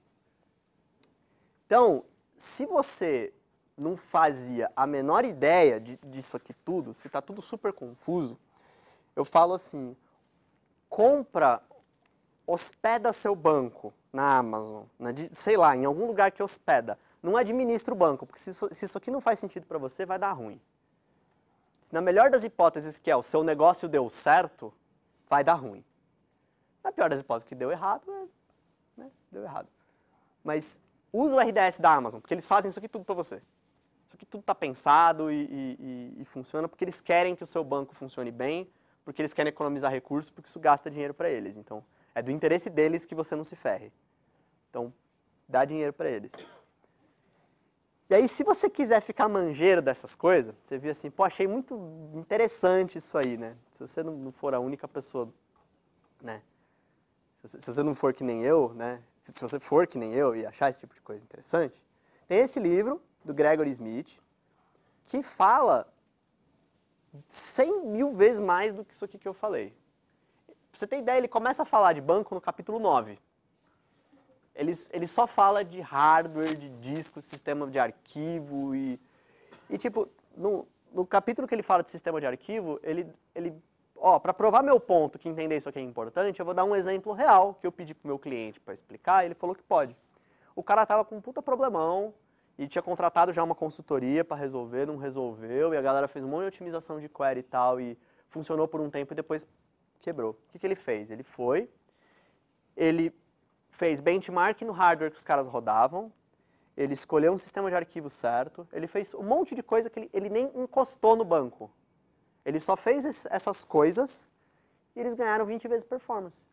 [SPEAKER 1] Então, se você não fazia a menor ideia de, disso aqui tudo, se está tudo super confuso, eu falo assim, compra, hospeda seu banco na Amazon, na, né, sei lá, em algum lugar que hospeda, não administra o banco, porque se isso, se isso aqui não faz sentido para você, vai dar ruim. Na melhor das hipóteses, que é o seu negócio deu certo, vai dar ruim. Na pior das hipóteses, que deu errado, é, né? deu errado. Mas usa o RDS da Amazon, porque eles fazem isso aqui tudo para você. Isso aqui tudo está pensado e, e, e, funciona porque eles querem que o seu banco funcione bem porque eles querem economizar recursos, porque isso gasta dinheiro para eles. Então, é do interesse deles que você não se ferre. Então, dá dinheiro para eles. E aí, se você quiser ficar manjeiro dessas coisas, você viu assim, pô, achei muito interessante isso aí, né? Se você não for a única pessoa, né? Se você não for que nem eu, né? Se você for que nem eu e achar esse tipo de coisa interessante, tem esse livro do Gregory Smith que fala 100 mil vezes mais do que isso aqui que eu falei. Pra você ter ideia, ele começa a falar de banco no capítulo 9. Ele, ele só fala de hardware, de disco, sistema de arquivo e... E, tipo, no, no capítulo que ele fala de sistema de arquivo, ele... ele ó, para provar meu ponto que entender isso aqui é importante, eu vou dar um exemplo real que eu pedi pro meu cliente para explicar e ele falou que pode. O cara tava com um puta problemão, e tinha contratado já uma consultoria para resolver, não resolveu, e a galera fez um monte de otimização de query e tal, e funcionou por um tempo e depois quebrou. O que, que ele fez? Ele foi, ele fez benchmark no hardware que os caras rodavam, ele escolheu um sistema de arquivo certo, ele fez um monte de coisa que ele, ele nem encostou no banco. Ele só fez essas coisas e eles ganharam 20 vezes performance.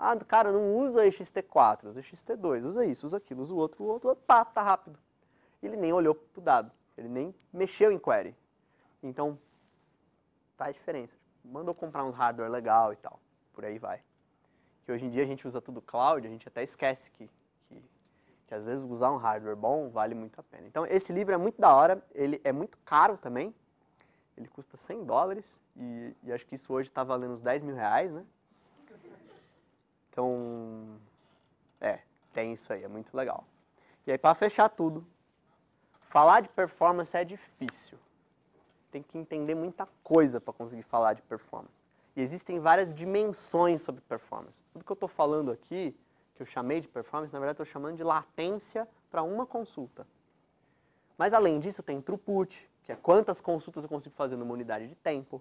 [SPEAKER 1] Ah, cara, não usa xt 4 usa xt 2 usa isso, usa aquilo, usa o outro, o outro, pá, tá rápido. Ele nem olhou pro dado, ele nem mexeu em query. Então, tá a diferença. Mandou comprar uns hardware legal e tal, por aí vai. Que hoje em dia a gente usa tudo cloud, a gente até esquece que, que, que às vezes usar um hardware bom vale muito a pena. Então, esse livro é muito da hora, ele é muito caro também, ele custa 100 dólares e, e acho que isso hoje está valendo uns 10 mil reais, né? Então, é, tem isso aí, é muito legal. E aí, para fechar tudo, falar de performance é difícil. Tem que entender muita coisa para conseguir falar de performance. E existem várias dimensões sobre performance. Tudo que eu estou falando aqui, que eu chamei de performance, na verdade estou chamando de latência para uma consulta. Mas além disso, tem throughput, que é quantas consultas eu consigo fazer numa unidade de tempo,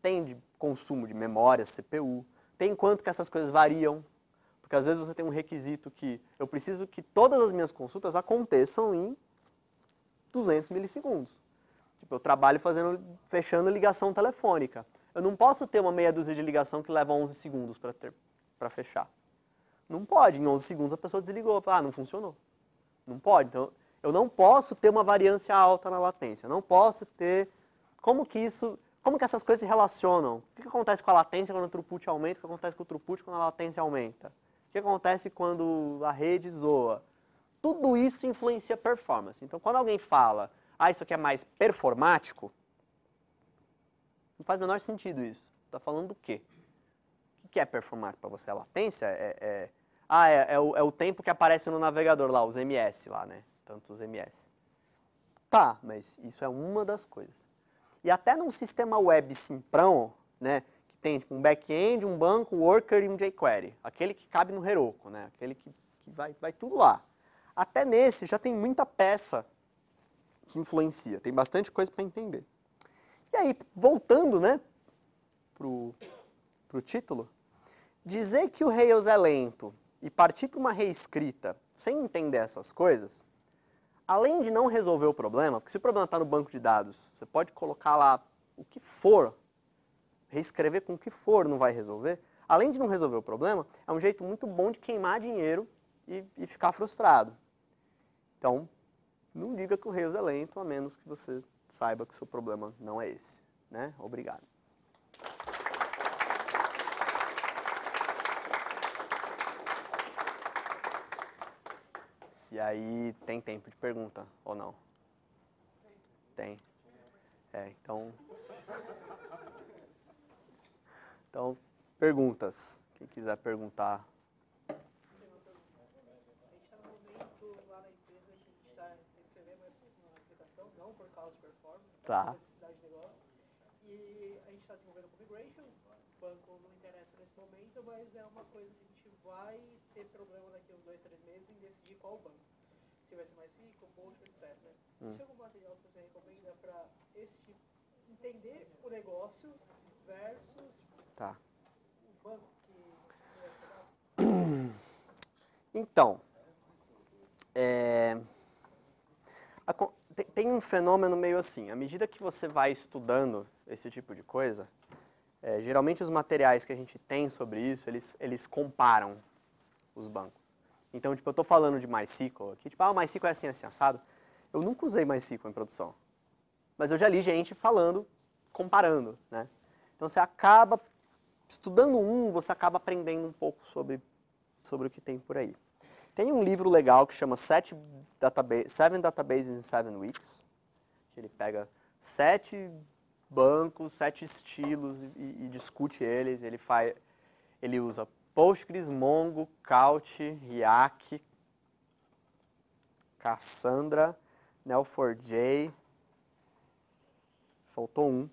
[SPEAKER 1] tem de consumo de memória, CPU, tem quanto que essas coisas variam, porque às vezes você tem um requisito que eu preciso que todas as minhas consultas aconteçam em 200 milissegundos. Tipo, eu trabalho fazendo, fechando ligação telefônica. Eu não posso ter uma meia dúzia de ligação que leva 11 segundos para fechar. Não pode. Em 11 segundos a pessoa desligou. Ah, não funcionou. Não pode. Então, eu não posso ter uma variância alta na latência. não posso ter... Como que isso... Como que essas coisas se relacionam? O que acontece com a latência quando o throughput aumenta? O que acontece com o throughput quando a latência aumenta? que acontece quando a rede zoa? Tudo isso influencia performance. Então, quando alguém fala, ah, isso aqui é mais performático, não faz o menor sentido isso. Está falando do quê? O que é performático para você? A latência é, é... Ah, é, é, o, é, o, tempo que aparece no navegador lá, os MS lá, né? Tantos MS. Tá, mas isso é uma das coisas. E até num sistema web simprão, né? tem tipo, um back-end, um banco, um worker e um jQuery. Aquele que cabe no Heroku, né? Aquele que, que vai, vai tudo lá. Até nesse já tem muita peça que influencia. Tem bastante coisa para entender. E aí, voltando né, para o título, dizer que o Rails é lento e partir para uma reescrita sem entender essas coisas, além de não resolver o problema, porque se o problema está no banco de dados, você pode colocar lá o que for reescrever com o que for não vai resolver, além de não resolver o problema, é um jeito muito bom de queimar dinheiro e, e ficar frustrado. Então, não diga que o Rails é lento, a menos que você saiba que o seu problema não é esse. Né? Obrigado. E aí tem tempo de pergunta ou não? Tem. É, então. Então, perguntas. Quem quiser perguntar.
[SPEAKER 2] Tá. E a gente está desenvolvendo com migration, o banco não interessa nesse momento, mas é uma coisa que a gente vai ter problema daqui a uns dois, três meses em decidir qual banco. Se vai ser mais rico, outro, etc. Né? Hum. Tem algum material que você recomenda para tipo,
[SPEAKER 1] entender o negócio versus Tá. [clears throat] Então, é, a, tem, tem um fenômeno meio assim. À medida que você vai estudando esse tipo de coisa, é, geralmente os materiais que a gente tem sobre isso, eles, eles comparam os bancos. Então, tipo, eu estou falando de MySQL aqui, tipo, ah, o MySQL é assim, é assim, assado. Eu nunca usei MySQL em produção, mas eu já li gente falando, comparando, né? Então, você acaba estudando um, você acaba aprendendo um pouco sobre, sobre o que tem por aí. Tem um livro legal que chama Seven, Databases in Seven Weeks, que ele pega sete bancos, sete estilos e, e discute eles. Ele, faz, ele usa Postgres, Mongo, Couch, React, Cassandra, Neo4j, faltou um,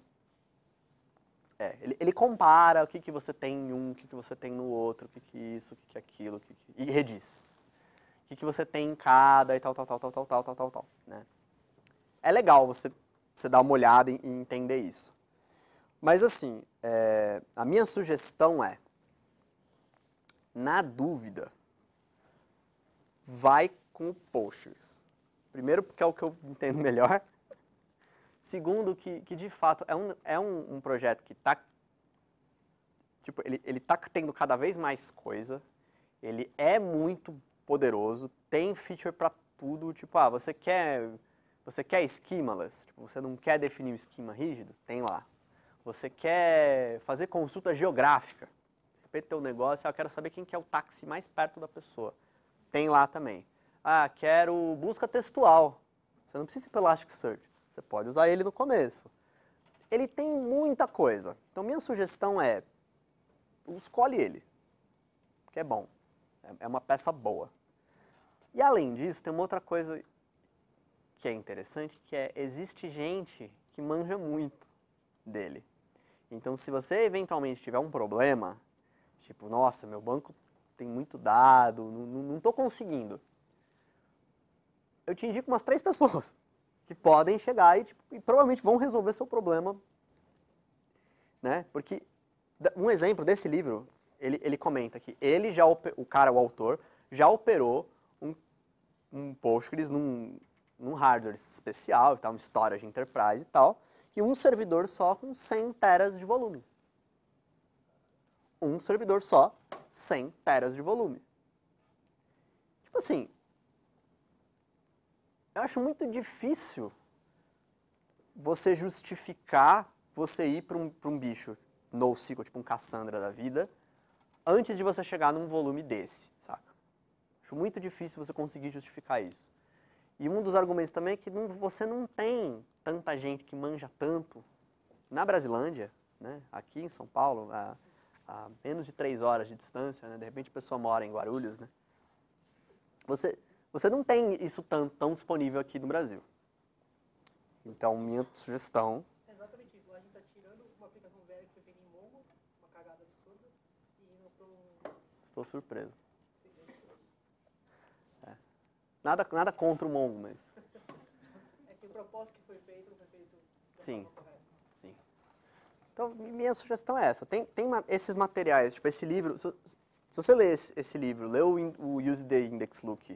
[SPEAKER 1] é, ele, ele, compara o que, que você tem em um, o que, que você tem no outro, o que, que isso, o que, que aquilo, que, que e rediz. O que, que você tem em cada e tal, tal, tal, tal, tal, tal, tal, tal, tal. Né? É legal você, você dar uma olhada e, e entender isso. Mas assim, é, a minha sugestão é, na dúvida, vai com o Postgres. Primeiro porque é o que eu entendo [laughs] melhor. Segundo, que, que de fato é um, é um, um projeto que está. Tipo, ele tá tendo cada vez mais coisa, ele é muito poderoso, tem feature para tudo. Tipo, ah, você quer, você quer schemaless, tipo, você não quer definir um esquema rígido? Tem lá. Você quer fazer consulta geográfica? De repente, teu negócio, ah, eu quero saber quem que é o táxi mais perto da pessoa. Tem lá também. Ah, quero busca textual. Você não precisa ir pelo Elasticsearch. Você pode usar ele no começo. Ele tem muita coisa. Então, minha sugestão é, escolhe ele, que é bom. É, é uma peça boa. E além disso, tem uma outra coisa que é interessante, que é, existe gente que manja muito dele. Então, se você eventualmente tiver um problema, tipo, nossa, meu banco tem muito dado, não estou conseguindo. Eu te indico umas três pessoas que podem chegar e, tipo, e provavelmente vão resolver seu problema. Né? Porque um exemplo desse livro, ele, ele comenta que ele já, o cara, o autor, já operou um, um Postgres num, num hardware especial, tal, um storage enterprise e tal, e um servidor só com 100 teras de volume. Um servidor só, 100 teras de volume. Tipo assim, eu acho muito difícil você justificar você ir para um, pra um bicho NoSQL, tipo um Cassandra da vida, antes de você chegar num volume desse, saca? Acho muito difícil você conseguir justificar isso. E um dos argumentos também é que não, você não tem tanta gente que manja tanto na Brasilândia, né? aqui em São Paulo, a, a menos de três horas de distância, né? de repente a pessoa mora em Guarulhos, né? Você, você não tem isso tão, tão disponível aqui no Brasil. Então, minha sugestão...
[SPEAKER 2] É exatamente isso. Lá a gente está tirando uma aplicação velha que foi feita em Mongo, uma cagada absurda, e indo para um...
[SPEAKER 1] Estou surpreso. É. Nada, nada contra o Mongo, mas...
[SPEAKER 2] é que o propósito que foi feito não foi feito... Sim. Sim.
[SPEAKER 1] Então, minha sugestão é essa. Tem, tem esses materiais, tipo esse livro... Se, se você lê esse, esse livro, lê o, o Use the Index Look,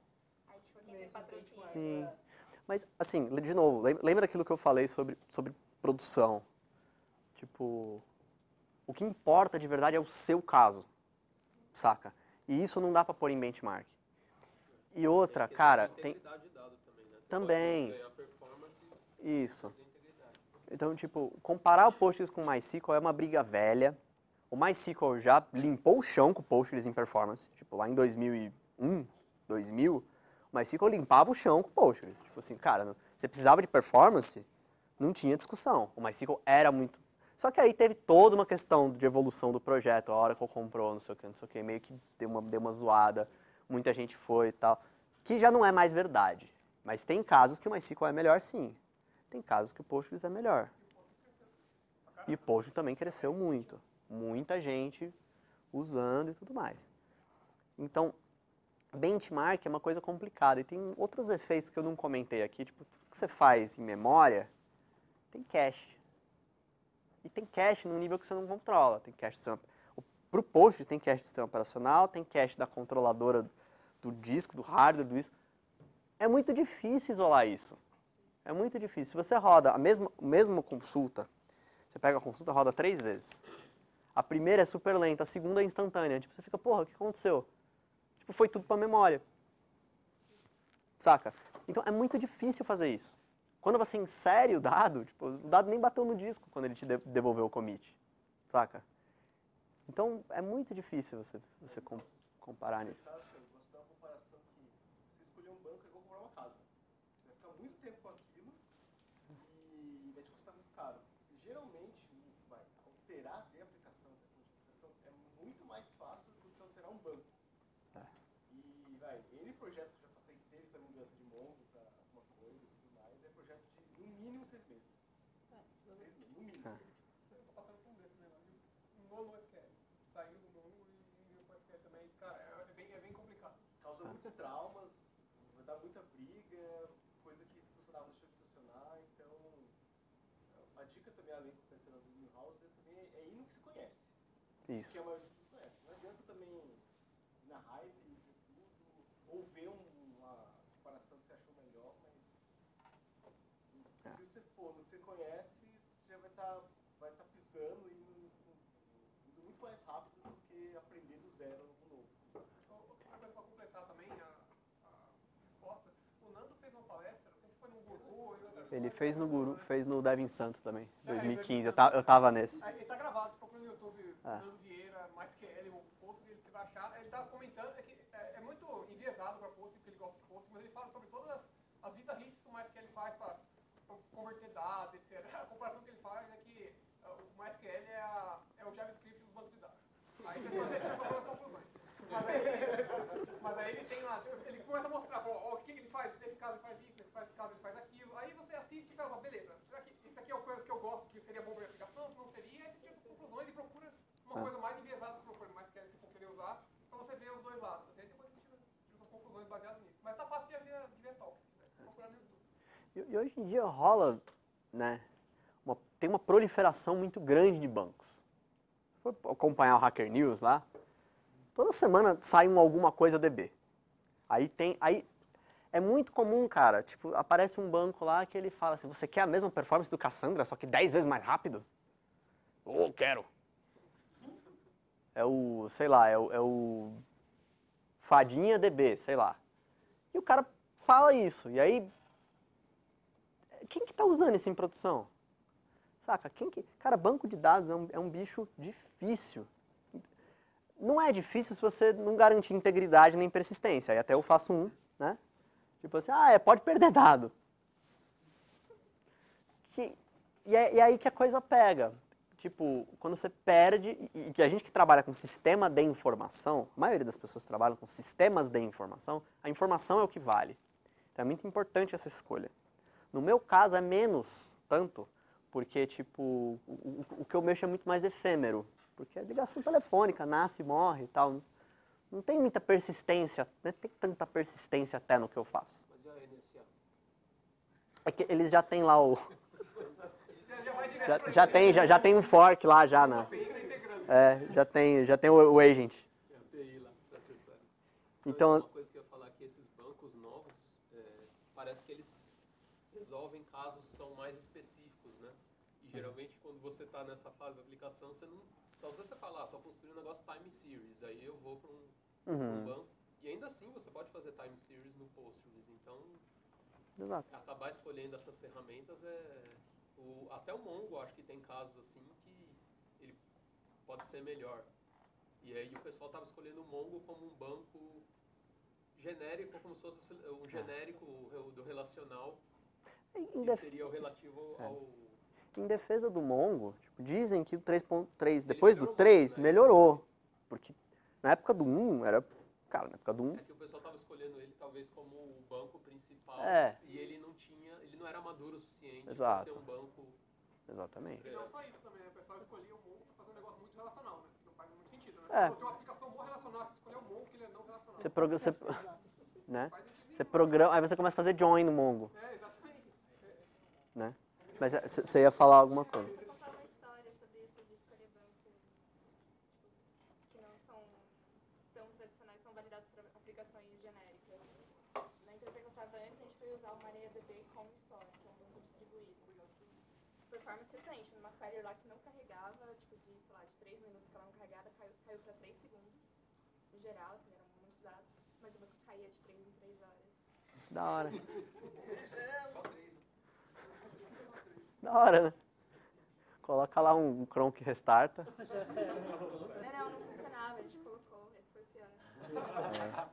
[SPEAKER 1] Tipo, Sim. Mas, assim, de novo, lembra aquilo que eu falei sobre, sobre produção? Tipo, o que importa de verdade é o seu caso, saca? E isso não dá pra pôr em benchmark. E outra, tem cara, tem... Também. Né? também. Isso. Então, tipo, comparar o Postgres com o MySQL é uma briga velha. O MySQL já limpou o chão com o Postgres em performance. Tipo, lá em 2001, 2000, mas Fico limpava o chão com o Postgres. Tipo assim, cara, você precisava de performance, não tinha discussão. O MySQL era muito. Só que aí teve toda uma questão de evolução do projeto, a hora que eu comprou, não sei o que, não sei o que, meio que deu uma, deu uma zoada, muita gente foi e tal. Que já não é mais verdade. Mas tem casos que o MySQL é melhor sim. Tem casos que o Postgres é melhor. E o Postgres também cresceu muito. Muita gente usando e tudo mais. Então, benchmark é uma coisa complicada e tem outros efeitos que eu não comentei aqui, tipo, tudo que você faz em memória tem cache. E tem cache num nível que você não controla. Tem cache sistema, pro tem cache do sistema operacional, tem cache da controladora do disco, do hardware, do isso. É muito difícil isolar isso. É muito difícil. Se você roda a mesma, a mesma consulta, você pega a consulta roda três vezes. A primeira é super lenta, a segunda é instantânea. Tipo, você fica, porra, o que aconteceu? Tipo, foi tudo para a memória. Saca? Então é muito difícil fazer isso. Quando você insere o dado, tipo, o dado nem bateu no disco quando ele te devolveu o commit. Saca? Então é muito difícil você, você comparar nisso. projeto que já passei que teve essa
[SPEAKER 2] mudança de mundo para alguma coisa e tudo mais, é projeto de no mínimo seis meses. Ah, seis meses, no mínimo. Ah. Eu tô passando por um desses, né? O nono SQL. Saiu do nono e veio pro também. Cara, é, é, é bem, complicado. Causa muitos traumas,
[SPEAKER 1] dá muita briga, coisa que funcionava deixou de funcionar, então a dica também, além do Petrano do Milhouse, também é ir no que se conhece. Isso. Ele fez no Guru, fez no Devin Santo também,
[SPEAKER 2] 2015. É, eu, tá, eu tava nesse. Ah, ele tá gravado, procura no YouTube, é. Nando Vieira, mais que ele, o Porto, ele vai achar. Ele tá comentando, é que é, é muito enviesado pra Porto, porque ele gosta de Porto, mas ele fala sobre todas as, as bizarrices que o mais que ele faz pra converter dados, etc. [laughs] A comparação que ele faz é que é, o mais que ele é, o JavaScript dos bancos de dados. Aí você
[SPEAKER 1] faz, ele mas aí ele tem lá,
[SPEAKER 2] ele começa a mostrar pensava, beleza, será que isso aqui é uma coisa que eu gosto, que seria bom para minha aplicação, não seria? E tira conclusões e procura uma tá. coisa mais enviesada que procura, mais que a querer usar, para você ver os dois lados. Assim, depois você tira, tira suas conclusões baseadas nisso. Mas tá fácil de ver, de ver talk, assim, né?
[SPEAKER 1] É. e, e hoje em dia rola, né, uma, tem uma proliferação muito grande de bancos. Foi acompanhar o Hacker News lá, toda semana sai um alguma coisa DB. Aí tem, aí é muito comum, cara. Tipo, aparece um banco lá que ele fala assim: você quer a mesma performance do Cassandra, só que 10 vezes mais rápido? Oh, quero! É o, sei lá, é o, é o Fadinha DB, sei lá. E o cara fala isso. E aí. Quem que tá usando isso em produção? Saca? Quem que. Cara, banco de dados é um, é um bicho difícil não é difícil se você não garantir integridade nem persistência. E até eu faço um, né? Tipo assim, ah, é, pode perder dado. Que, e é, e é aí que a coisa pega. Tipo, quando você perde, e, que a gente que trabalha com sistema de informação, a maioria das pessoas trabalham com sistemas de informação, a informação é o que vale. Então é muito importante essa escolha. No meu caso é menos tanto, porque tipo, o, o que eu mexo é muito mais efêmero, porque a é ligação telefônica, nasce, morre e tal. Não tem muita persistência, não né? tem tanta persistência até no que eu faço. É que eles já têm lá o. [laughs]
[SPEAKER 2] Já, já, né? tem, já, já tem um
[SPEAKER 1] fork lá já, né? É, já tem, já tem o, o
[SPEAKER 2] agent. É, então, então, uma coisa que eu ia falar que esses bancos novos, é, parece que eles resolvem casos que são mais específicos, né? E é. geralmente quando você está nessa fase da aplicação, você não só você falar, estou ah, construindo um negócio time series, aí eu vou para um uhum. no banco. E ainda assim você pode fazer time series no Postgres. Então, Exato. acabar escolhendo essas ferramentas é. O, até o Mongo, acho que tem casos assim que ele pode ser melhor. E aí o pessoal estava escolhendo o Mongo como um banco genérico, como se fosse o ah. genérico do relacional, em def... seria o relativo é. ao... Em
[SPEAKER 1] defesa do Mongo, tipo, dizem que o 3.3, depois do 3, né? melhorou. Porque na época do 1, era. Cara, na época do 1. É que
[SPEAKER 2] o pessoal tava escolhendo ele talvez como o banco principal. É. E ele não tinha. Ele não era maduro o suficiente Exato. para ser um banco. Exatamente. E não só isso também, né? O pessoal escolhia o Monk para fazer um negócio muito relacional, né? Não faz muito sentido, né? É. Tem
[SPEAKER 1] uma aplicação boa relacional, escolher o que ele é não relacional. Você programa. Você... [laughs] né? Você programa. Aí você começa a fazer join no Mongo. É, exatamente. Né? Mas você é, ia falar alguma coisa.
[SPEAKER 2] caiu, caiu para 3 segundos. Em geral, assim, eram muitos dados, mas o banco caía de 3 em 3 horas. Da hora.
[SPEAKER 1] [laughs] Só 3, né? Da hora, né? Coloca lá um, um cron que restarta.
[SPEAKER 2] Não, não, não funcionava, a gente colocou, esse foi o pior. É. Ah,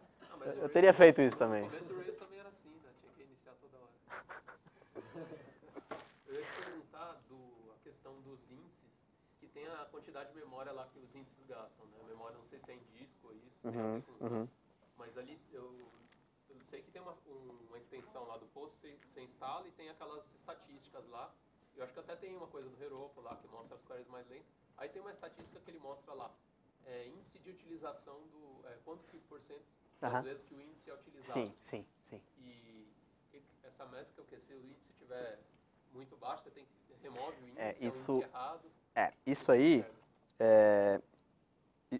[SPEAKER 2] eu teria feito isso também. tem a quantidade de memória lá que os índices gastam, né? Memória, não sei se é em disco ou isso, é uhum, uhum. mas ali eu, eu sei que tem uma, uma extensão lá do post, você, você instala e tem aquelas estatísticas lá. Eu acho que até tem uma coisa do Heroku lá que mostra as queries mais lentas. Aí tem uma estatística que ele mostra lá, é, índice de utilização do... É, quanto que por cento das uhum. vezes que o índice é utilizado. Sim, sim, sim. E essa métrica, que se o índice tiver muito baixo, você tem que remove o é, índice, é, isso, é índice errado.
[SPEAKER 1] É, isso aí, é,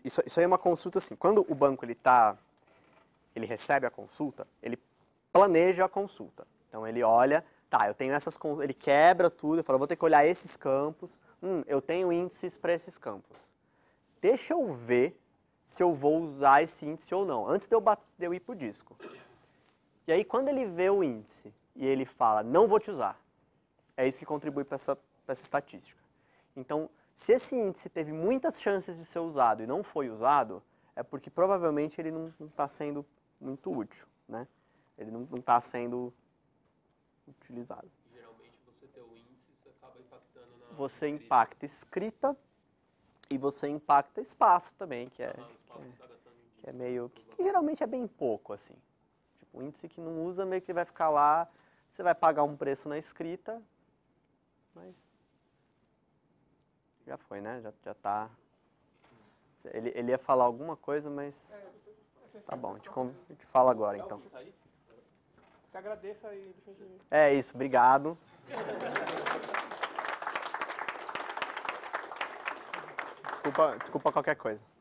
[SPEAKER 1] isso, isso aí é uma consulta assim, quando o banco ele tá, ele recebe a consulta, ele planeja a consulta. Então ele olha, tá, eu tenho essas, ele quebra tudo, ele fala, vou ter que olhar esses campos, hum, eu tenho índices para esses campos. Deixa eu ver se eu vou usar esse índice ou não, antes de eu, bater, de eu ir para o disco. E aí quando ele vê o índice e ele fala, não vou te usar, é isso que contribui para essa, essa estatística. Então, se esse índice teve muitas chances de ser usado e não foi usado, é porque provavelmente ele não está sendo muito útil, né? Ele não está sendo utilizado.
[SPEAKER 2] Geralmente você ter o índice, você acaba impactando
[SPEAKER 1] na Você escrita. impacta escrita e você impacta espaço também, que é, ah, que, é, tá que é meio que, que, geralmente é bem pouco assim. Tipo, o índice que não usa meio que vai ficar lá, você vai pagar um preço na escrita, mas já foi, né? Já, já tá. Ele, ele ia falar alguma coisa, mas é, tá bom, a gente, a gente fala agora então. Tá
[SPEAKER 2] você agradeça aí.
[SPEAKER 1] É isso, obrigado. Desculpa, desculpa qualquer coisa.